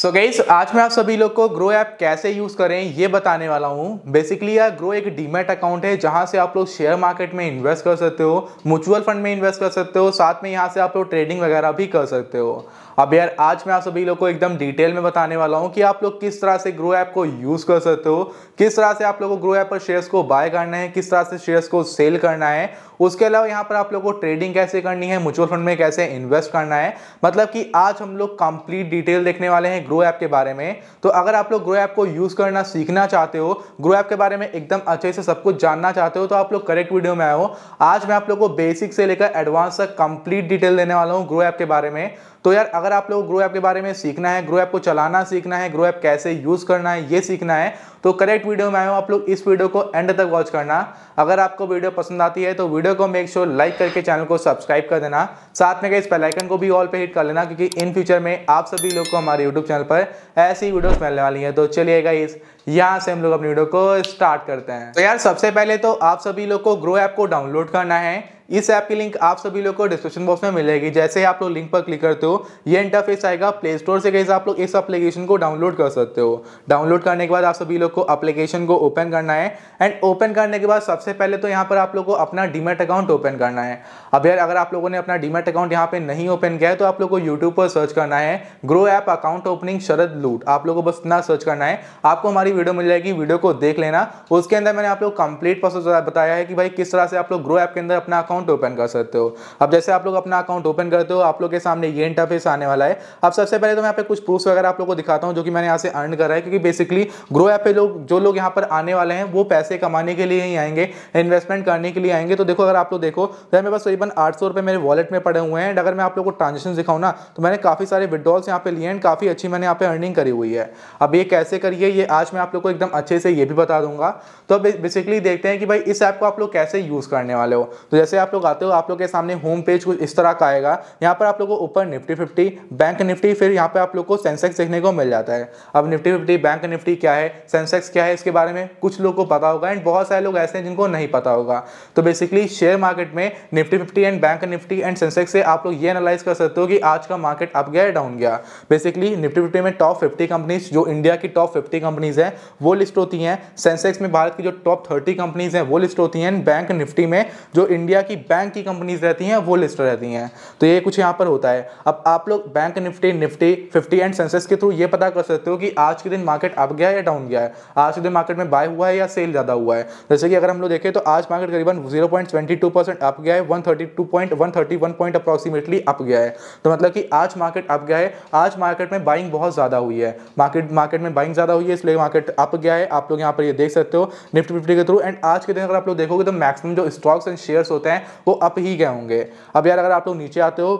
सो so गईस आज मैं आप सभी लोग को ग्रो ऐप कैसे यूज़ करें ये बताने वाला हूँ बेसिकली यार ग्रो एक डीमेट अकाउंट है जहाँ से आप लोग शेयर मार्केट में इन्वेस्ट कर सकते हो म्यूचुअल फंड में इन्वेस्ट कर सकते हो साथ में यहाँ से आप लोग ट्रेडिंग वगैरह भी कर सकते हो अब यार आज मैं आप सभी लोग को एकदम डिटेल में बताने वाला हूँ कि आप लोग किस तरह से ग्रो ऐप को यूज़ कर सकते हो किस तरह से आप लोग को ग्रो ऐप पर शेयर्स को बाय करना है किस तरह से शेयर्स को सेल करना है उसके अलावा यहाँ पर आप लोग को ट्रेडिंग कैसे करनी है म्यूचुअल फंड में कैसे इन्वेस्ट करना है मतलब कि आज हम लोग कंप्लीट डिटेल देखने वाले हैं ग्रो ऐप के बारे में तो अगर आप लोग ग्रो ऐप को यूज़ करना सीखना चाहते हो ग्रो ऐप के बारे में एकदम अच्छे से सब कुछ जानना चाहते हो तो आप लोग करेक्ट वीडियो में आए हो आज मैं आप लोग को बेसिक से लेकर एडवांस तक कंप्लीट डिटेल देने वाला हूँ ग्रो ऐप के बारे में तो यार अगर आप लोग ग्रो ऐप के बारे में सीखना है ग्रो ऐप को चलाना सीखना है ग्रो ऐप कैसे यूज़ करना है ये सीखना है तो करेक्ट वीडियो में आया हूँ आप लोग इस वीडियो को एंड तक वॉच करना अगर आपको वीडियो पसंद आती है तो वीडियो को मेक श्योर लाइक करके चैनल को सब्सक्राइब कर देना साथ में इस बेलाइकन को भी ऑल पे हिट कर लेना क्योंकि इन फ्यूचर में आप सभी लोग को हमारे यूट्यूब चैनल पर ऐसी वीडियो मिलने वाली है तो चलिएगा इस यहाँ से हम लोग अपनी वीडियो को स्टार्ट करते हैं तो यार सबसे पहले तो आप सभी लोग को ग्रो ऐप को डाउनलोड करना है इस ऐप की लिंक आप सभी लोग को डिस्क्रिप्शन बॉक्स में मिलेगी जैसे ही आप लोग लिंक पर क्लिक करते हो ये इंटरफेस आएगा प्ले स्टोर से कहीं आप लोग इस एप्लीकेशन को डाउनलोड कर सकते हो डाउनलोड करने के बाद आप सभी लोग को एप्लीकेशन को ओपन करना है एंड ओपन करने के बाद सबसे पहले तो यहाँ पर आप लोग को अपना डीमेट अकाउंट ओपन करना है अब यार अगर आप लोगों ने अपना डीमेट अकाउंट यहाँ पर नहीं ओपन किया है तो आप लोग को यूट्यूब पर सर्च करना है ग्रो ऐप अकाउंट ओपनिंग शरद लूट आप लोग को बस इतना सर्च करना है आपको हमारी वीडियो मिल जाएगी वीडियो को देख लेना उसके अंदर मैंने आप लोग कंप्लीट प्रोसेस बताया है कि भाई किस तरह से आप लोग ग्रो ऐप के अंदर अपना अकाउंट ओपन कर सकते हो अब जैसे आप लोग अपना अकाउंट ओपन करते हो आप लोग के सामने ये इंटरफेस आने वाला है अब सबसे पहले तो मैं यहाँ पे कुछ प्रूफ वगैरह आप लोग को दिखाता हूँ जो कि मैंने यहाँ से अर्न करा है क्योंकि बेसिकली ग्रो ऐप पे लोग जो लोग यहाँ पर आने वाले हैं वो पैसे कमाने के लिए ही आएंगे इन्वेस्टमेंट करने के लिए आएंगे तो देखो अगर आप लोग देखो तो मेरे पास करीबन आठ सौ मेरे वॉलेट में पड़े हुए हैं अगर मैं आप लोग को ट्रांजेक्शन दिखाऊँ ना तो मैंने काफ़ी सारे विड्रॉल्स यहाँ पे लिए हैं काफ़ी अच्छी मैंने यहाँ पे अर्निंग करी हुई है अब ये कैसे करिए ये आज मैं आप लोग को एकदम अच्छे से ये भी बता दूंगा तो बेसिकली देखते हैं कि भाई इस ऐप को आप लोग कैसे यूज़ करने वाले हो तो जैसे आप लोग आते हो आप लोग के सामने होम पेज कुछ इस तरह का आएगा यहाँ पर आप लोग को ऊपर निफ्टी फिफ्टी बैंक निफ्टी फिर यहाँ पर आप लोग को सेंसेक्स देखने को मिल जाता है अब निफ्टी फिफ्टी बैंक निफ्टी क्या है सेंसेक्स क्या है इसके बारे में कुछ लोग को पता होगा एंड बहुत सारे लोग ऐसे हैं जिनको नहीं पता होगा तो बेसिकली शेयर मार्केट में Nifty fifty and bank Nifty and Sensex से आप लोग ये एनालाइज कर सकते हो कि आज का मार्केट अप गया डाउन गया बेसिकली निफ्टी फिफ्टी में टॉप फिफ्टी कंपनीज जो इंडिया की टॉप फिफ्टी कंपनीज है वो लिस्ट होती हैं सेंसेक्स में भारत की जो टॉप थर्टी कंपनीज हैं वो लिस्ट होती हैं बैंक निफ्टी में जो इंडिया की बैंक की कंपनीज रहती हैं वो लिस्ट रहती हैं तो ये कुछ यहाँ पर होता है अब आप लोग bank Nifty Nifty fifty and Sensex के थ्रू ये पता कर सकते हो कि आज के दिन मार्केट अप गया या डाउन गया है आज के दिन मार्केट में बाय हुआ है या सेल ज़्यादा हुआ है जैसे कि अगर हम लोग देखें तो आज मार्केट करीबन zero point twenty two percent up गया है one thirty two point one thirty one point approximately up गया है तो मतलब कि आज मार्केट अप गया है आज मार्केट में बाइंग बहुत ज़्यादा हुई है मार्केट मार्केट में बाइंग ज़्यादा हुई है इसलिए मार्केट प्रोजेक्ट अप गया है आप लोग यहाँ पर ये देख सकते हो निफ्टी फिफ्टी के थ्रू एंड आज के दिन अगर आप लोग देखोगे तो मैक्सिमम जो स्टॉक्स एंड शेयर्स होते हैं वो अप ही गए होंगे अब यार अगर आप लोग नीचे आते हो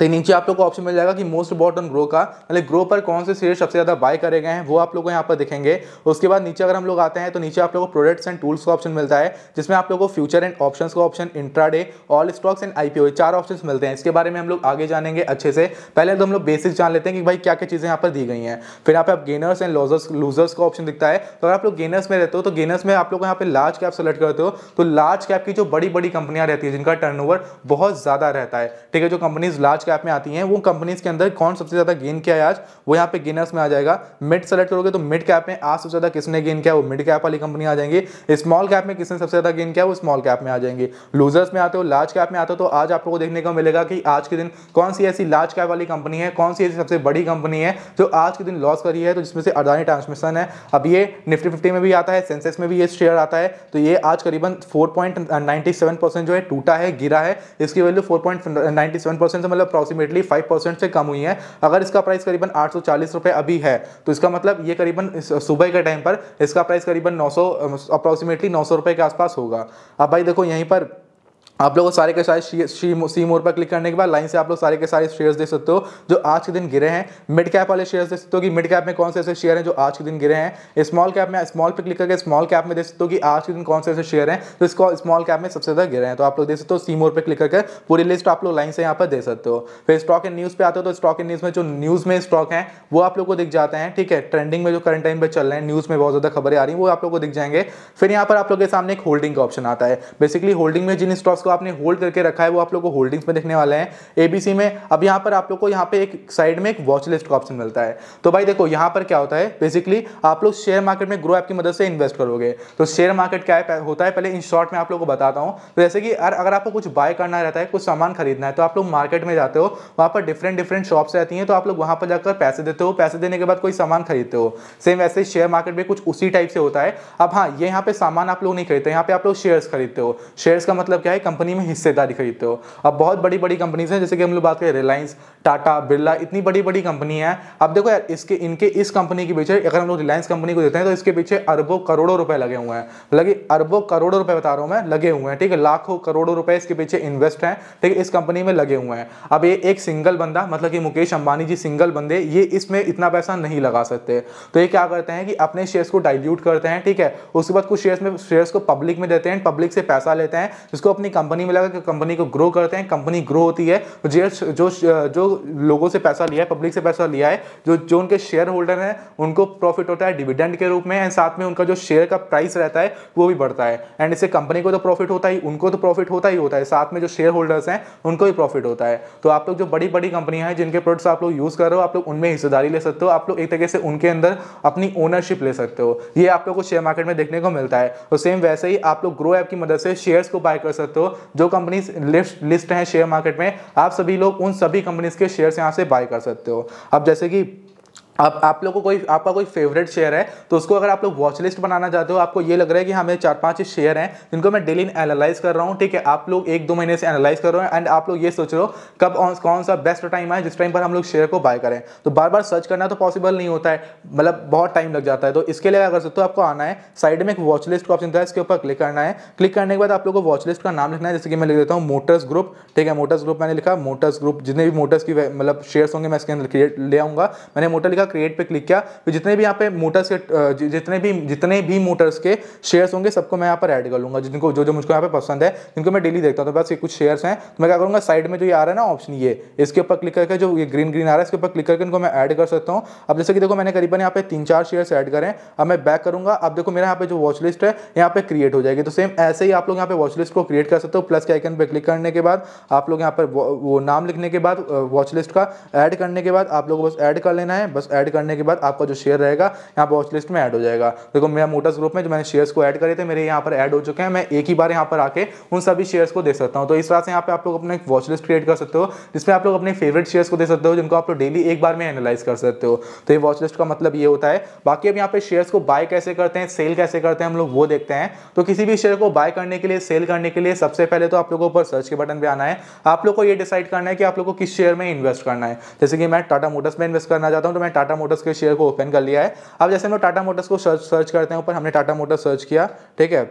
तो नीचे आप लोग को ऑप्शन मिल जाएगा कि मोस्ट बॉट ऑन ग्रो का मतलब ग्रो पर कौन से शेयर सबसे ज़्यादा बाय करे गए हैं वो आप लोग को यहाँ पर दिखेंगे उसके बाद नीचे अगर हम लोग आते हैं तो नीचे आप लोग को प्रोडक्ट्स एंड टूल्स का ऑप्शन मिलता है जिसमें आप लोग को फ्यूचर एंड ऑप्शन का option intraday all stocks and IPO चार ऑप्शन मिलते हैं इसके बारे में हम लोग आगे जानेंगे अच्छे से पहले तो हम लोग बेसिक जान लेते हैं कि भाई क्या क्या चीज़ें यहाँ पर दी गई हैं फिर यहाँ पे आप गेनर्स एंड लॉजर्स लूजर्स का ऑप्शन दिखता है तो अगर आप लोग गेनर्स में रहते हो तो गेनर्स में आप लोग यहाँ पे लार्ज कैप सेलेक्ट करते हो तो लार्ज कैप की जो बड़ी बड़ी कंपनियां रहती है जिनका टर्न बहुत ज़्यादा रहता है ठीक है जो कंपनीज लार्ज लार्ज कैप में आती हैं वो कंपनीज के अंदर कौन सबसे ज़्यादा गेन किया है आज वो यहाँ पे गेनर्स में आ जाएगा मिड सेलेक्ट करोगे तो मिड कैप में आज सबसे ज़्यादा किसने गेन किया वो मिड कैप वाली कंपनी आ जाएंगी स्मॉल कैप में किसने सबसे ज़्यादा गेन किया वो स्मॉल कैप में आ जाएंगे लूजर्स में आते हो लार्ज कैप में आते हो तो आज आप लोगों को देखने को मिलेगा कि आज के दिन कौन सी ऐसी लार्ज कैप वाली कंपनी है कौन सी ऐसी सबसे बड़ी कंपनी है जो आज के दिन लॉस करी है तो जिसमें से अडानी ट्रांसमिशन है अब ये निफ्टी फिफ्टी में भी आता है सेंसेक्स में भी ये शेयर आता है तो ये आज करीबन फोर जो है टूटा है गिरा है इसकी वैल्यू 4.97 परसेंट से मतलब अप्रॉक्सीमेटली फाइव परसेंट से कम हुई है अगर इसका प्राइस करीबन आठ सौ चालीस रुपए अभी है तो इसका मतलब ये करीबन सुबह के टाइम पर इसका प्राइस करीबन नौ सौ अप्रॉक्सीमेटली नौ सौ रुपए के आसपास होगा अब भाई देखो यहीं पर आप को सारे के सारे शी, सी मोर पर क्लिक करने के बाद लाइन से आप लोग सारे के सारे शेयर्स देख सकते हो जो आज के दिन गिरे हैं मिड कैप वाले शेयर्स देख सकते हो कि मिड कैप में कौन से ऐसे शेयर हैं जो आज के दिन गिरे हैं स्मॉल कैप में स्मॉल पर क्लिक करके स्मॉल कैप में देख सकते हो कि आज के दिन कौन से ऐसे शेयर हैं तो इसको स्मॉल कैप में सबसे ज़्यादा गिरे हैं तो आप लोग देख सकते हो सी मोर पर क्लिक करके पूरी लिस्ट आप लोग लाइन से यहाँ पर दे सकते हो फिर स्टॉक एंड न्यूज़ पर आते हो तो स्टॉक एंड न्यूज़ में जो न्यूज़ में स्टॉक है वो आप लोग को दिख जाते हैं ठीक है ट्रेंडिंग में जो करंट टाइम पर चल रहे हैं न्यूज़ में बहुत ज़्यादा खबरें आ रही हैं वो आप लोग को दिख जाएंगे फिर यहाँ पर आप लोग के सामने एक होल्डिंग का ऑप्शन आता है बेसिकली होल्डिंग में जिन स्टॉक्स जिसको आपने होल्ड करके रखा है वो आप लोग को होल्डिंग्स में देखने वाले हैं एबीसी में अब यहाँ पर आप लोग को यहाँ पे एक साइड में एक वॉच लिस्ट का ऑप्शन मिलता है तो भाई देखो यहाँ पर क्या होता है बेसिकली आप लोग शेयर मार्केट में ग्रो ऐप की मदद से इन्वेस्ट करोगे तो शेयर मार्केट क्या होता है पहले इन शॉर्ट में आप लोग को बताता हूँ तो जैसे कि अगर आपको कुछ बाय करना रहता है कुछ सामान खरीदना है तो आप लोग मार्केट में जाते हो वहाँ पर डिफरेंट डिफरेंट शॉप्स रहती हैं तो आप लोग वहाँ पर जाकर पैसे देते हो पैसे देने के बाद कोई सामान खरीदते हो सेम वैसे शेयर मार्केट में कुछ उसी टाइप से होता है अब हाँ ये यहाँ पे सामान आप लोग नहीं खरीदते यहाँ पे आप लोग शेयर्स खरीदते हो शेयर्स का मतलब क्या है कंपनी में हिस्सेदारी खरीदते हो अब बहुत बड़ी बड़ी कंपनीज हैं जैसे कि हम लोग बात करें रिलायंस टाटा बिरला इतनी बड़ी बड़ी कंपनी है अब देखो यार इसके इनके इस कंपनी के पीछे अगर हम लोग रिलायंस कंपनी को देते हैं तो इसके पीछे अरबों करोड़ों रुपए लगे हुए हैं लगे अरबों करोड़ों रुपए बता रहा हूँ मैं लगे हुए हैं ठीक है लाखों करोड़ों रुपए इसके पीछे इन्वेस्ट हैं ठीक है इस कंपनी में लगे हुए हैं अब ये एक सिंगल बंदा मतलब कि मुकेश अंबानी जी सिंगल बंदे ये इसमें इतना पैसा नहीं लगा सकते तो ये क्या करते हैं कि अपने शेयर्स को डाइल्यूट करते हैं ठीक है उसके बाद कुछ शेयर्स में शेयर्स को पब्लिक में देते हैं पब्लिक से पैसा लेते हैं जिसको अपनी कंपनी कंपनी में लगा कि कंपनी को ग्रो करते हैं कंपनी ग्रो होती है जो जो जो लोगों से पैसा लिया है पब्लिक से पैसा लिया है जो जो उनके शेयर होल्डर हैं उनको प्रॉफिट होता है डिविडेंड के रूप में एंड साथ में उनका जो शेयर का प्राइस रहता है वो भी बढ़ता है एंड इससे कंपनी को तो प्रॉफिट होता ही उनको तो प्रॉफिट होता ही होता है साथ में जो शेयर होल्डर्स हैं उनको भी प्रॉफिट होता है तो आप लोग जो बड़ी बड़ी कंपनियां हैं जिनके प्रोडक्ट्स आप लोग यूज़ कर रहे हो आप लोग उनमें हिस्सेदारी ले सकते हो आप लोग एक तरीके से उनके अंदर अपनी ओनरशिप ले सकते हो ये आप लोग को शेयर मार्केट में देखने को मिलता है तो सेम वैसे ही आप लोग ग्रो ऐप की मदद से शेयर्स को बाय कर सकते हो जो कंपनीज लिस्ट हैं शेयर मार्केट में आप सभी लोग उन सभी कंपनीज के शेयर यहाँ से बाय कर सकते हो अब जैसे कि आप आप लोगों को कोई आपका कोई फेवरेट शेयर है तो उसको अगर आप लोग वॉच लिस्ट बनाना चाहते हो आपको ये लग रहा है कि हमें चार पांच शेयर हैं जिनको मैं डेली एनालाइज कर रहा हूँ ठीक है आप लोग एक दो महीने से एनालाइज कर रहे हो एंड आप लोग ये सोच रहे हो कब ऑन कौन सा बेस्ट टाइम है जिस टाइम पर हम लोग शेयर को बाय करें तो बार बार सर्च करना तो पॉसिबल नहीं होता है मतलब बहुत टाइम लग जाता है तो इसके लिए अगर सकते हो आपको आना है साइड में एक वॉच लिस्ट का ऑप्शन था इसके ऊपर क्लिक करना है क्लिक करने के बाद आप लोग को वॉच लिस्ट का नाम लिखना है जैसे कि मैं लिख देता हूँ मोटर्स ग्रुप ठीक है मोटर्स ग्रुप मैंने लिखा मोटर्स ग्रुप जितने भी मोटर्स की मतलब शेयर्स होंगे मैं इसके अंदर ले आऊँगा मैंने मोटर लिखा क्रिएट पे क्लिक किया तो जितने भी यहाँ पे मोटर्स के जितने भी जितने भी मोटर्स के शेयर्स होंगे सबको मैं यहाँ पर ऐड कर लूँगा जिनको जो जो मुझको यहाँ पे पसंद है जिनको मैं डेली देखता हूँ तो बस ये कुछ शेयर्स हैं तो मैं क्या करूँगा साइड में जो ये आ रहा है ना ऑप्शन ये इसके ऊपर क्लिक करके जो ये ग्रीन ग्रीन आ रहा है इसके ऊपर क्लिक करके इनको मैं ऐड कर सकता हूँ अब जैसे कि देखो मैंने करीबन यहाँ पे तीन चार शेयर्स ऐड करें अब मैं बैक करूँगा अब देखो मेरा यहाँ पे जो वॉच लिस्ट है यहाँ पे क्रिएट हो जाएगी तो सेम ऐसे ही आप लोग यहाँ पे वॉच लिस्ट को क्रिएट कर सकते हो प्लस के आइकन पर क्लिक करने के बाद आप लोग यहाँ पर वो नाम लिखने के बाद वॉच लिस्ट का ऐड करने के बाद आप लोग बस ऐड कर लेना है बस ऐड करने के बाद आपका जो शेयर रहेगा यहाँ पर वॉच लिस्ट में ऐड हो जाएगा देखो मेरा मोटर्स ग्रुप में जो मैंने शेयर्स को ऐड करे थे मेरे यहाँ पर ऐड हो चुके हैं मैं एक ही बार यहाँ पर आके उन सभी शेयर्स को दे सकता हूँ तो इस तरह से यहाँ पर आप लोग अपने वॉच लिस्ट क्रिएट कर सकते हो जिसमें आप लोग अपने फेवरेट शेयर्स को दे सकते हो जिनको आप लोग डेली एक बार में एनालाइज कर सकते हो तो ये वॉच लिस्ट का मतलब ये होता है बाकी अब यहाँ पर शेयर्स को बाय कैसे करते हैं सेल कैसे करते हैं हम लोग वो देखते हैं तो किसी भी शेयर को बाय करने के लिए सेल करने के लिए सबसे पहले तो आप लोगों पर सर्च के बटन पर आना है आप लोग को ये डिसाइड करना है कि आप लोग को किस शेयर में इन्वेस्ट करना है जैसे कि मैं टाटा मोटर्स में इन्वेस्ट करना चाहता हूँ तो मैं टाटा मोटर्स के शेयर को ओपन कर लिया है अब जैसे हम लोग टाटा मोटर्स को सर्च सर्च करते हैं ऊपर हमने टाटा मोटर्स सर्च किया ठीक है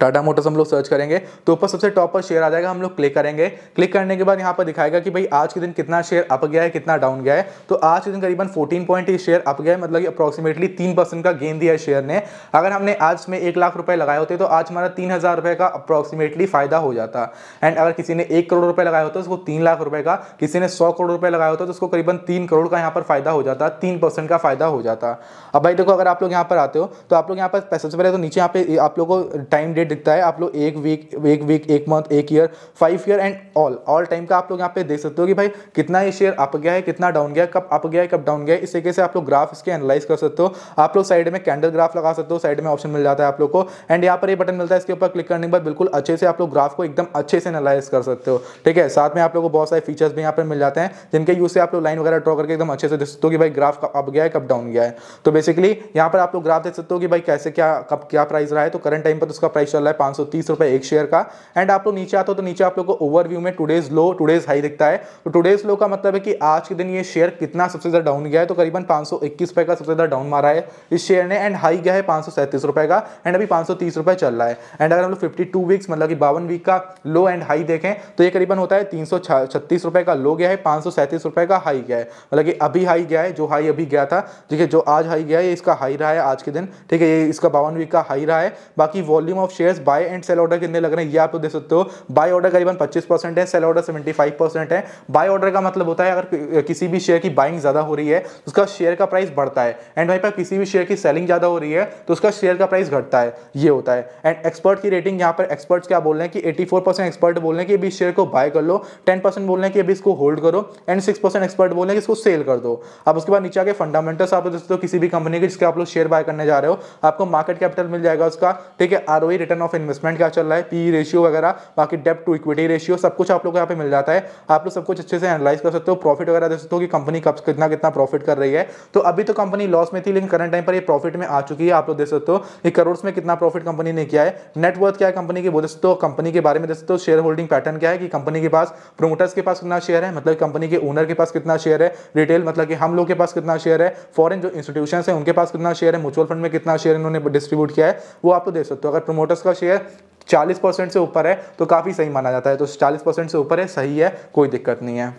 टाटा मोटर्स हम लोग सर्च करेंगे तो ऊपर सबसे टॉप पर शेयर आ जाएगा हम लोग क्लिक करेंगे क्लिक करने के बाद यहाँ पर दिखाएगा कि भाई आज के दिन कितना शेयर अप गया है कितना डाउन गया है तो आज के दिन करीबन 14 पॉइंट ही शेयर अप गया है मतलब कि अप्रॉक्सीमेटली तीन परसेंट का गेन दिया है शेयर ने अगर हमने आज में एक लाख रुपये लगाए होते तो आज हमारा तीन हज़ार रुपये का अप्रॉक्सीमेटली फ़ायदा हो जाता एंड अगर किसी ने एक करोड़ रुपये लगाया होता तो उसको तीन लाख रुपये का किसी ने सौ करोड़ रुपये लगाया होता तो उसको करीबन तीन करोड़ का यहाँ पर फ़ायदा हो जाता तीन का फ़ायदा हो जाता अब भाई देखो अगर आप लोग यहाँ पर आते हो तो आप लोग यहाँ पर सबसे पहले तो नीचे यहाँ पे आप लोग को टाइम डेट डेट दिखता है आप लोग एक वीक एक वीक एक मंथ एक year five year and all all time का आप लोग यहाँ पे देख सकते हो कि भाई कितना ये शेयर अप गया है कितना डाउन गया कब अप गया है कब डाउन गया है इस तरीके से आप लोग ग्राफ इसके एनालाइज कर सकते हो आप लोग साइड में कैंडल ग्राफ लगा सकते हो साइड में ऑप्शन मिल जाता है आप लोग को एंड यहाँ पर ये बटन मिलता है इसके ऊपर क्लिक करने के बाद बिल्कुल अच्छे से आप लोग ग्राफ को एकदम अच्छे से एनालाइज कर सकते हो ठीक है साथ में आप लोग को बहुत सारे फीचर्स भी यहाँ पर मिल जाते हैं जिनके यूज से आप लोग लाइन वगैरह ड्रॉ करके एकदम अच्छे से देख सकते हो कि भाई ग्राफ अप गया है कब डाउन गया है तो बेसिकली यहाँ पर आप लोग ग्राफ देख सकते हो कि भाई कैसे क्या कब क्या प्राइस रहा है तो करंट टाइम पर तो उसका प्राइस चल रहा है पांच सौ तीस रुपये एक शेयर का एंड आप लोग नीचे आते हो तो नीचे आप लोग को ओवरव्यू में टूडेज लो टूडेज हाई दिखता है तो टूडेज लो का मतलब है कि आज के दिन ये शेयर कितना सबसे ज़्यादा डाउन गया है तो करीबन पांच सौ इक्कीस रुपये का सबसे ज़्यादा डाउन मारा है इस शेयर ने एंड हाई गया है पांच सौ सैंतीस रुपये का एंड अभी पांच सौ तीस रुपये चल रहा है एंड अगर हम लोग फिफ्टी टू वीक्स मतलब कि बावन वीक का लो एंड हाई देखें तो ये करीबन होता है तीन सौ छत्तीस रुपये का लो गया है पांच सौ सैंतीस रुपये का हाई गया है मतलब कि अभी हाई गया है जो हाई अभी गया था ठीक है जो आज हाई गया है इसका हाई रहा है आज के दिन ठीक है ये इसका बावन वीक का हाई रहा है बाकी volume of share shares buy and sell order कितने लग रहे हैं ये आप तो देख सकते हो बाय ऑर्डर करीबन 25 परसेंट है सेल ऑर्डर 75 परसेंट है बाय ऑर्डर का मतलब होता है अगर किसी भी शेयर की बाइंग ज्यादा हो रही है तो उसका शेयर का प्राइस बढ़ता है एंड वहीं पर किसी भी शेयर की सेलिंग ज्यादा हो रही है तो उसका शेयर का प्राइस घटता है ये होता है एंड एक्सपर्ट की रेटिंग यहाँ पर एक्सपर्ट्स क्या बोल रहे हैं कि एटी एक्सपर्ट बोल रहे हैं कि अभी शेयर को बाय कर लो टेन परसेंट बोल रहे हैं कि अभी इसको होल्ड करो एंड सिक्स एक्सपर्ट बोल रहे हैं कि इसको सेल कर दो अब उसके बाद नीचे आगे फंडामेंटल्स आप देख सकते हो किसी भी कंपनी के जिसके आप लोग शेयर बाय करने जा रहे हो आपको मार्केट कैपिटल मिल जाएगा उसका ठीक है आर रिटर्न ऑफ इन्वेस्टमेंट क्या चल रहा है पी रेशियो e वगैरह बाकी डेप टू इक्विटी रेशियो सब कुछ आप लोग को यहाँ पे मिल जाता है आप लोग सब कुछ अच्छे से एनालाइज कर सकते हो प्रॉफिट वगैरह देख सकते हो कि कंपनी कब कितना कितना प्रॉफिट कर रही है तो अभी तो कंपनी लॉस में थी लेकिन करंट टाइम पर ये प्रॉफिट में आ चुकी है आप लोग देख सकते हो कि करोड़ में कितना प्रॉफिट कंपनी ने किया है नेटवर्थ क्या है कंपनी की वो देख सकते हो कंपनी के बारे में देख सकते हो शेयर होल्डिंग पैटर्न क्या है कि कंपनी के पास प्रोमोटर्स के पास कितना शेयर है मतलब कंपनी के ओनर के पास कितना शेयर है रिटेल मतलब कि हम लोग के पास कितना शेयर है फॉरन जो इंस्टीट्यूशन है उनके पास कितना शेयर है म्यूचुअल फंड में कितना शेयर इन्होंने डिस्ट्रीब्यूट किया है वो आप तो देख सकते हो अगर प्रोमोटर लोटस का शेयर 40 परसेंट से ऊपर है तो काफ़ी सही माना जाता है तो 40 परसेंट से ऊपर है सही है कोई दिक्कत नहीं है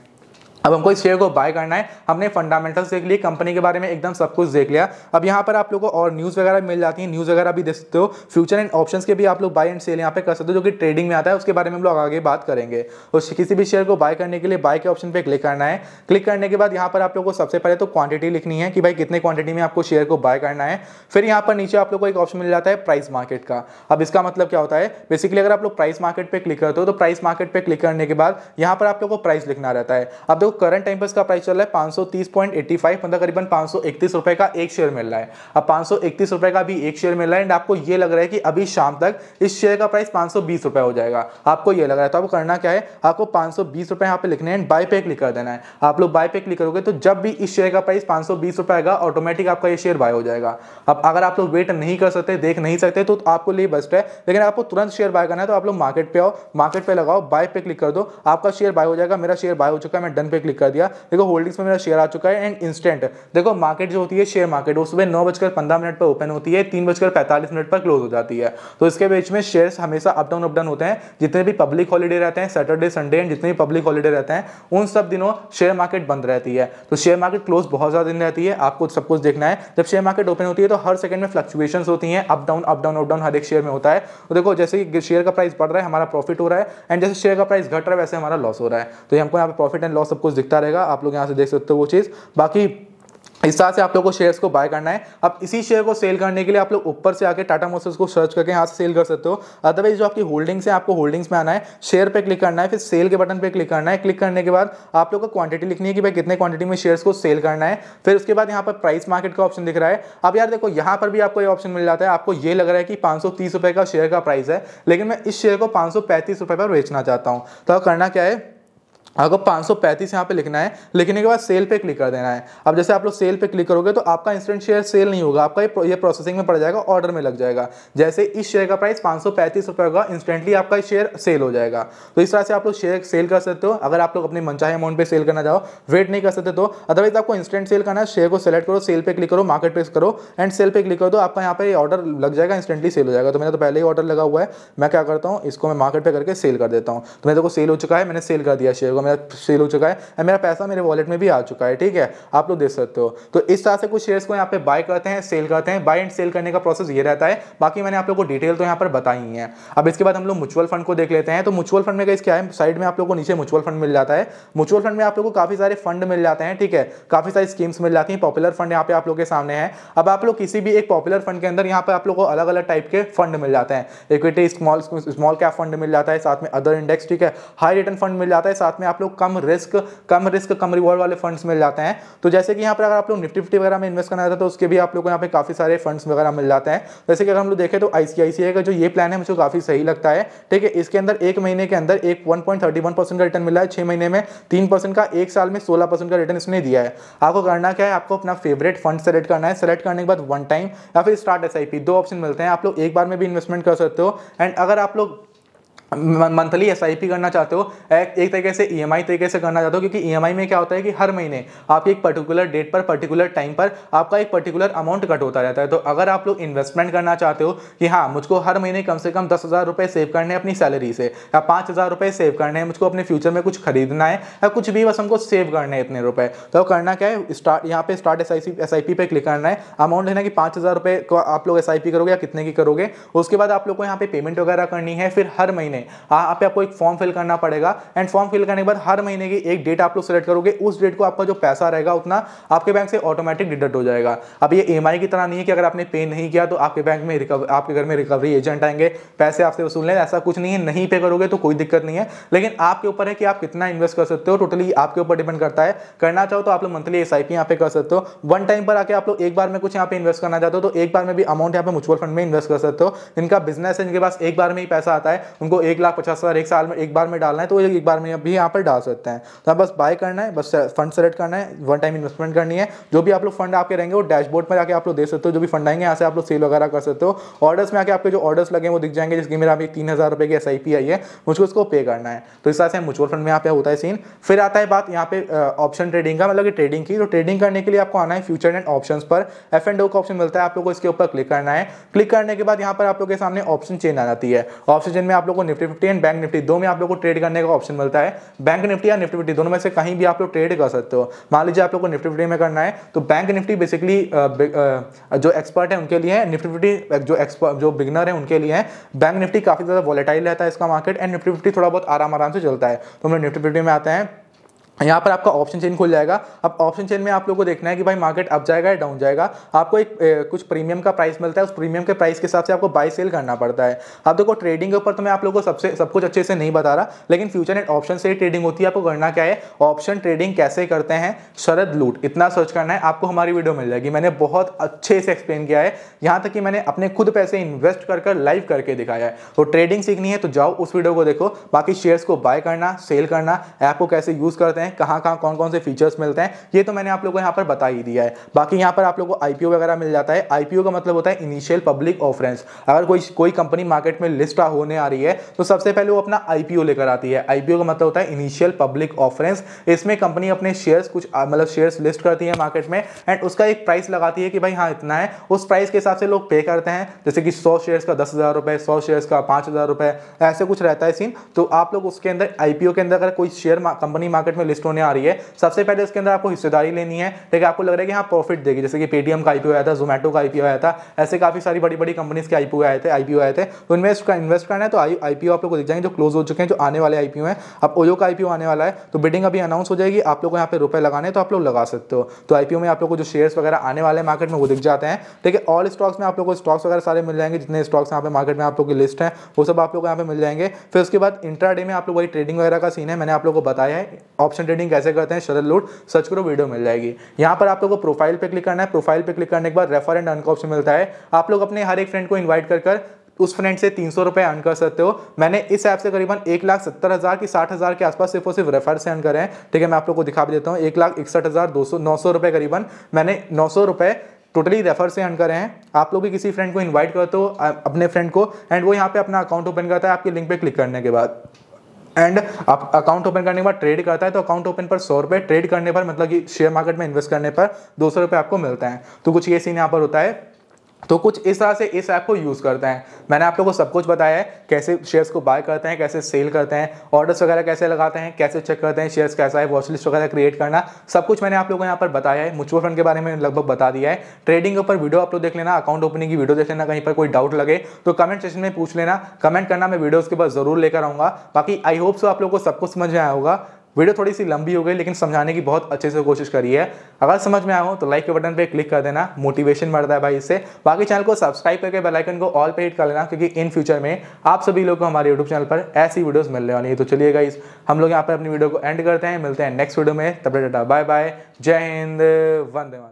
अब हमको इस शेयर को बाय करना है हमने फंडामेंटल्स देख लिए कंपनी के बारे में एकदम सब कुछ देख लिया अब यहाँ पर आप लोगों को और न्यूज़ वगैरह मिल जाती है न्यूज़ वगैरह भी देख सकते हो फ्यूचर एंड ऑप्शन के भी आप लोग बाय एंड सेल यहाँ पे कर सकते हो जो कि ट्रेडिंग में आता है उसके बारे में हम लोग आगे बात करेंगे और तो किसी भी शेयर को बाय करने के लिए बाय के ऑप्शन पर क्लिक करना है क्लिक करने के बाद यहाँ पर आप लोग को सबसे पहले तो क्वांटिटी लिखनी है कि भाई कितने क्वांटिटी में आपको शेयर को बाय करना है फिर यहाँ पर नीचे आप लोग को एक ऑप्शन मिल जाता है प्राइस मार्केट का अब इसका मतलब क्या होता है बेसिकली अगर आप लोग प्राइस मार्केट पर क्लिक करते हो तो प्राइस मार्केट पर क्लिक करने के बाद यहाँ पर आप लोग को प्राइस लिखना रहता है अब देखो करंट टाइम पर इसका प्राइस चल रहा है पांच सौ मतलब करीबन पांच रुपए का एक शेयर मिल रहा है अब पांच रुपए का भी एक शेयर मिल रहा है एंड आपको ये लग रहा है कि अभी शाम तक इस शेयर का प्राइस पांच रुपए हो जाएगा आपको ये लग रहा है तो आपको करना क्या है आपको पांच रुपए बीस रुपये यहाँ पे लिखने एंड बाई पे क्लिक कर देना है आप लोग बाई पे क्लिक करोगे तो जब भी इस शेयर का प्राइस पांच रुपए आएगा ऑटोमेटिक आपका ये शेयर बाय हो जाएगा अब अगर आप लोग वेट नहीं कर सकते देख नहीं सकते तो आपको लिए बेस्ट है लेकिन आपको तुरंत शेयर बाय करना है तो आप लोग मार्केट पे आओ मार्केट पे लगाओ बाय पे क्लिक कर दो आपका शेयर बाय हो जाएगा मेरा शेयर बाय हो चुका है मैं डन पे क्लिक कर दिया देखो होल्डिंग्स में मेरा शेयर आ चुका है एंड इंस्टेंट देखो मार्केट जो होती है शेयर मार्केट वो सुबह नौ बजकर पंद्रह मिनट पर ओपन होती है तीन बजकर पैंतालीस मिनट पर क्लोज हो जाती है तो इसके बीच में शेयर हमेशा अप डाउन होते हैं जितने भी पब्लिक हॉलीडे रहते हैं सैटरडे संडे एंड जितने भी पब्लिक हॉलीडे रहते हैं उन सब दिनों शेयर मार्केट बंद रहती है तो शेयर मार्केट क्लोज बहुत ज़्यादा दिन रहती है आपको सब कुछ देखना है जब शेयर मार्केट ओपन होती है तो हर सेकंड में फ्लक्चुएशन होती है अप डाउन अप डाउन हर एक शेयर में होता है तो देखो जैसे ही शेयर का प्राइस बढ़ रहा है हमारा प्रॉफिट हो रहा है एंड जैसे शेयर का प्राइस घट रहा है वैसे हमारा लॉस हो रहा है तो हमको यहाँ पर प्रॉफिट एंड लॉस सब कुछ कुछ दिखता रहेगा आप लोग यहाँ से देख सकते हो वो चीज़ बाकी इस तरह से आप लोगों को शेयर्स को बाय करना है अब इसी शेयर को सेल करने के लिए आप लोग ऊपर से आके टाटा मोटर्स को सर्च करके यहाँ से सेल कर सकते हो अदरवाइज जो आपकी होल्डिंग्स हैं आपको होल्डिंग्स में आना है शेयर पे क्लिक करना है फिर सेल के बटन पे क्लिक करना है क्लिक करने के बाद आप लोग को क्वांटिटी लिखनी है कि भाई कितने क्वांटिटी में शेयर्स को सेल करना है फिर उसके बाद यहाँ पर प्राइस मार्केट का ऑप्शन दिख रहा है अब यार देखो यहाँ पर भी आपको ये ऑप्शन मिल जाता है आपको ये लग रहा है कि पाँच का शेयर का प्राइस है लेकिन मैं इस शेयर को पाँच पर बेचना चाहता हूँ तो करना क्या है आपको 535 यहाँ पे लिखना है लिखने के बाद सेल पे क्लिक कर देना है अब जैसे आप लोग सेल पे क्लिक करोगे तो आपका इंस्टेंट शेयर सेल नहीं होगा आपका ये, ये प्रोसेसिंग में पड़ जाएगा ऑर्डर में लग जाएगा जैसे इस शेयर का प्राइस पाँच सौ होगा इंस्टेंटली आपका शेयर सेल हो जाएगा तो इस तरह से आप लोग शेयर सेल कर सकते हो अगर आप लोग अपने मनचाहे अमाउंट पर सेल करना चाहो वेट नहीं कर सकते तो अदरवाइज आपको इंस्टेंट सेल करना है शेयर को सेलेक्ट करो सेल पर क्लिक करो मार्केट प्लेस करो एंड सेल पर क्लिक करो तो आपका यहाँ पर ऑर्डर लग जाएगा इंस्टेंटली सेल हो जाएगा तो मेरा तो पहले ही ऑर्डर लगा हुआ है मैं क्या करता हूँ इसको मैं मार्केट पर करके सेल कर देता हूँ तो मेरे को सेल हो चुका है मैंने सेल कर दिया शेयर को मेरा सेल हो चुका है एंड मेरा पैसा मेरे वॉलेट में भी आ चुका है ठीक है आप लोग देख सकते हो तो इस तरह से कुछ शेयर्स को यहाँ पे बाय करते हैं सेल करते हैं बाय एंड सेल करने का प्रोसेस ये रहता है बाकी मैंने आप लोग को डिटेल तो यहाँ पर बताई है अब इसके बाद हम लोग म्यूचुअल फंड को देख लेते हैं तो म्यूचुअल फंड में क्या है साइड में आप लोग को नीचे म्यूचुअल फंड मिल जाता है म्यूचुअल फंड में आप लोग को काफी सारे फंड मिल जाते हैं ठीक है काफी सारी स्कीम्स मिल जाती है पॉपुलर फंड यहाँ पे आप लोग के सामने है अब आप लोग किसी भी एक पॉपुलर फंड के अंदर यहाँ पे आप लोग को अलग अलग टाइप के फंड मिल जाते हैं equity small small cap fund मिल जाता है साथ में अदर इंडेक्स ठीक है हाई रिटर्न फंड मिल जाता है साथ में आप लोग कम रिस्क कम रिस्क कम रिवॉर्ड वाले फंड्स मिल जाते हैं तो जैसे कि यहाँ पर अगर आप लोग निफ्टी फिफ्टी वगैरह में इन्वेस्ट करना चाहते हैं तो उसके भी आप लोग को यहाँ पे काफी सारे फंड्स वगैरह मिल जाते हैं जैसे कि अगर हम लोग देखें तो आईसीआईसी का जो ये प्लान है मुझे काफी सही लगता है ठीक है इसके अंदर एक महीने के अंदर एक वन का रिटर्न मिला है छह महीने में तीन का एक साल में सोलह का रिटर्न इसने दिया है आपको करना क्या है आपको अपना फेवरेट फंड सेलेक्ट करना है सेलेक्ट करने के बाद वन टाइम या फिर स्टार्ट एस दो ऑप्शन मिलते हैं आप लोग एक बार में भी इन्वेस्टमेंट कर सकते हो एंड अगर आप लोग मंथली एस करना चाहते हो एक तरीके से ई e तरीके से करना चाहते हो क्योंकि ई e में क्या होता है कि हर महीने आपकी एक पर्टिकुलर डेट पर पर्टिकुलर टाइम पर आपका एक पर्टिकुलर अमाउंट कट होता रहता है तो अगर आप लोग इन्वेस्टमेंट करना चाहते हो कि हाँ मुझको हर महीने कम से कम दस हज़ार रुपये सेव करने हैं अपनी सैलरी से या पाँच हज़ार रुपये सेव करने हैं मुझको अपने फ्यूचर में कुछ खरीदना है या कुछ भी बस हमको सेव करना है इतने रुपये तो करना क्या है स्टार्ट यहाँ पे स्टार्ट एस आई पे क्लिक करना है अमाउंट लेना कि पाँच हज़ार रुपये आप लोग एस करोगे या कितने की करोगे उसके बाद आप लोग को यहाँ पे पेमेंट वगैरह करनी है फिर हर महीने महीने हाँ, आप आपको एक फॉर्म फिल करना पड़ेगा एंड फॉर्म फिल करने के बाद हर महीने की एक डेट आप लोग सेलेक्ट करोगे उस डेट को आपका जो पैसा रहेगा उतना आपके बैंक से ऑटोमेटिक डिडक्ट हो जाएगा अब ये ई की तरह नहीं है कि अगर आपने पे नहीं किया तो आपके बैंक में आपके घर में रिकवरी एजेंट आएंगे पैसे आपसे वसूल लें ऐसा कुछ नहीं है नहीं पे करोगे तो कोई दिक्कत नहीं है लेकिन आपके ऊपर है कि आप कितना इन्वेस्ट कर सकते हो टोटली आपके ऊपर डिपेंड करता है करना चाहो तो आप लोग मंथली एस आई पे कर सकते हो वन टाइम पर आके आप लोग एक बार में कुछ यहाँ पे इन्वेस्ट करना चाहते हो तो एक बार में भी अमाउंट यहाँ पे म्यूचुअल फंड में इन्वेस्ट कर सकते हो इनका बिजनेस है इनके पास एक बार में ही पैसा आता है उनको एक लाख पचास हज़ार एक साल में एक बार में डालना है तो एक बार में अभी यहाँ पर डाल सकते हैं तो आप बस बाय करना है बस फंड सेलेक्ट करना है वन टाइम इन्वेस्टमेंट करनी है जो भी आप लोग फंड आपके रहेंगे वो डैशबोर्ड पर आके आप लोग दे सकते हो जो भी फंड आएंगे यहाँ से आप लोग सेल वगैरह कर सकते हो ऑर्डर्स में आके आपके जो ऑर्डर्स लगे वो दिख जाएंगे जिसकी मेरा अभी तीन हज़ार रुपये की एस आई पी आई है मुझको उसको पे करना है तो इस तरह से म्यूचुअल फंड में यहाँ पे होता है सीन फिर आता है बात यहाँ पे ऑप्शन ट्रेडिंग का मतलब ट्रेडिंग की तो ट्रेडिंग करने के लिए आपको आना है फ्यूचर एंड ऑप्शन पर एफ एंड ओ का ऑप्शन मिलता है आप लोग को इसके ऊपर क्लिक करना है क्लिक करने के बाद यहाँ पर आप लोग के सामने ऑप्शन चेन आ जाती है ऑप्शन चेन में आप लोग को Nifty fifty and bank Nifty दो में आप लोग को ट्रेड करने का ऑप्शन मिलता है बैंक निफ्टी या निफ्टी फिफ्टी दोनों में से कहीं भी आप लोग ट्रेड कर सकते हो मान लीजिए आप लोग को निफ्टी फिफ्टी में करना है तो बैंक निफ्टी बेसिकली जो एक्सपर्ट है उनके लिए है निफ्टी फिफ्टी जो एक्सपर्ट जो बिगनर है उनके लिए है बैंक निफ्टी काफी ज्यादा वॉलेटाइल रहता है इसका मार्केट एंड निफ्टी फिफ्टी थोड़ा बहुत आराम आराम से चलता है तो हम निफ्टी फिफ्टी में आते हैं यहाँ पर आपका ऑप्शन चेन खुल जाएगा अब ऑप्शन चेन में आप लोगों को देखना है कि भाई मार्केट अप जाएगा या डाउन जाएगा आपको एक ए, कुछ प्रीमियम का प्राइस मिलता है उस प्रीमियम के प्राइस के हिसाब से आपको बाई सेल करना पड़ता है अब देखो ट्रेडिंग के ऊपर तो मैं आप लोगों को सबसे सब कुछ अच्छे से नहीं बता रहा लेकिन फ्यूचर नेट ऑप्शन से ही ट्रेडिंग होती है आपको करना क्या है ऑप्शन ट्रेडिंग कैसे करते हैं शरद लूट इतना सर्च करना है आपको हमारी वीडियो मिल जाएगी मैंने बहुत अच्छे से एक्सप्लेन किया है यहाँ तक कि मैंने अपने खुद पैसे इन्वेस्ट कर कर लाइव करके दिखाया है तो ट्रेडिंग सीखनी है तो जाओ उस वीडियो को देखो बाकी शेयर्स को बाय करना सेल करना ऐप को कैसे यूज़ करते हैं हैं कहाँ कहाँ कौन कौन से फीचर्स मिलते हैं ये तो मैंने आप लोगों को यहाँ पर बता ही दिया है बाकी यहाँ पर आप लोगों को आई वगैरह मिल जाता है आई का मतलब होता है इनिशियल पब्लिक ऑफरेंस अगर कोई कोई कंपनी मार्केट में लिस्ट होने आ रही है तो सबसे पहले वो अपना आई लेकर आती है आई का मतलब होता है इनिशियल पब्लिक ऑफरेंस इसमें कंपनी अपने शेयर्स कुछ मतलब शेयर्स लिस्ट करती है मार्केट में एंड उसका एक प्राइस लगाती है कि भाई हाँ इतना है उस प्राइस के हिसाब से लोग पे करते हैं जैसे कि सौ शेयर्स का दस हज़ार रुपये सौ शेयर्स का पाँच हज़ार रुपये ऐसे कुछ रहता है सीन तो आप लोग उसके अंदर आईपीओ के अंदर अगर कोई शेयर कंपनी मार्केट में लिस्ट होने आ रही है सबसे पहले इसके अंदर आपको हिस्सेदारी लेनी है ठीक है आपको लग रहा है कि हाँ प्रॉफिट देगी जैसे कि पेटीएम का आईपीओ आया था जोमेटो का आईपीओ आया था ऐसे काफ़ी सारी बड़ी बड़ी कंपनीज के आईपीओ आए थे आईपीओ आए थे तो इन्वेस्ट का इन्वेस्ट करना है तो आईपीओ आप लोग को दिख जाएंगे जो क्लोज हो चुके हैं जो आने वाले आईपीओ है अब ओयो का आईपीओ आने वाला है तो बिडिंग अभी अनाउंस हो जाएगी आप लोग को यहाँ पे रुपए लगाने तो आप लोग लगा सकते हो तो आईपीओ में आप लोग को जो शेयर वगैरह आने वाले मार्केट में वो दिख जाते हैं ठीक है ऑल स्टॉक्स में आप लोग को स्टॉक्स वगैरह सारे मिल जाएंगे जितने स्टॉक्स यहाँ पे मार्केट में आप लोग की लिस्ट है वो सब आप लोग यहाँ पे मिल जाएंगे फिर उसके बाद इंट्राडे में आप लोग वही ट्रेडिंग वगैरह का सीन है मैंने आप लोग को बताया है ऑप्शन ऑप्शन ट्रेडिंग कैसे करते हैं शरद लोड सर्च करो वीडियो मिल जाएगी यहाँ पर आप लोगों को प्रोफाइल पे क्लिक करना है प्रोफाइल पे क्लिक करने के बाद रेफर एंड अर्न का ऑप्शन मिलता है आप लोग अपने हर एक फ्रेंड को इन्वाइट कर कर उस फ्रेंड से तीन सौ रुपये अर्न कर सकते हो मैंने इस ऐप से करीबन एक लाख सत्तर हज़ार की साठ हज़ार के आसपास सिर्फ और सिर्फ रेफर से अर्न करें हैं ठीक है मैं आप लोग को दिखा भी देता हूँ एक लाख इकसठ हज़ार दो सौ नौ सौ रुपये करीबन मैंने नौ सौ रुपये टोटली रेफर से अर्न कर रहे हैं आप लोग भी किसी फ्रेंड को इन्वाइट करते हो अपने फ्रेंड को एंड वो यहाँ पे अपना अकाउंट ओपन करता है आपके लिंक पे क्लिक करने के बाद एंड आप अकाउंट ओपन करने के बाद ट्रेड करता है तो अकाउंट ओपन पर सौ रुपये ट्रेड करने पर मतलब कि शेयर मार्केट में इन्वेस्ट करने पर दो सौ रुपये आपको मिलता है तो कुछ ये सीन यहाँ पर होता है तो कुछ इस तरह से इस ऐप को यूज़ करते हैं मैंने आप लोगों को सब कुछ बताया है कैसे शेयर्स को बाय करते हैं कैसे सेल करते हैं ऑर्डर्स वगैरह कैसे लगाते हैं कैसे चेक करते हैं शेयर्स कैसा है वॉच लिस्ट वगैरह क्रिएट करना सब कुछ मैंने आप लोगों को यहाँ पर बताया है म्यूचुअल फंड के बारे में लगभग बता दिया है ट्रेडिंग के ऊपर वीडियो आप लोग देख लेना अकाउंट ओपनिंग की वीडियो देख लेना कहीं पर कोई डाउट लगे तो कमेंट सेशन में पूछ लेना कमेंट करना मैं वीडियो के बाद ज़रूर लेकर आऊँगा बाकी आई होप सो आप लोग को सब कुछ समझ में आया होगा वीडियो थोड़ी सी लंबी हो गई लेकिन समझाने की बहुत अच्छे से कोशिश करी है अगर समझ में आओ तो लाइक के बटन पे क्लिक कर देना मोटिवेशन बढ़ता है भाई इससे बाकी चैनल को सब्सक्राइब करके बेलाइकन को ऑल पे हिट कर लेना क्योंकि इन फ्यूचर में आप सभी लोग को हमारे यूट्यूब चैनल पर ऐसी वीडियोज़ मिलने वाली है तो चलिए गाइस हम लोग यहाँ पर अपनी वीडियो को एंड करते हैं मिलते हैं नेक्स्ट वीडियो में तब डेटा बाय बाय जय हिंद वंदे माता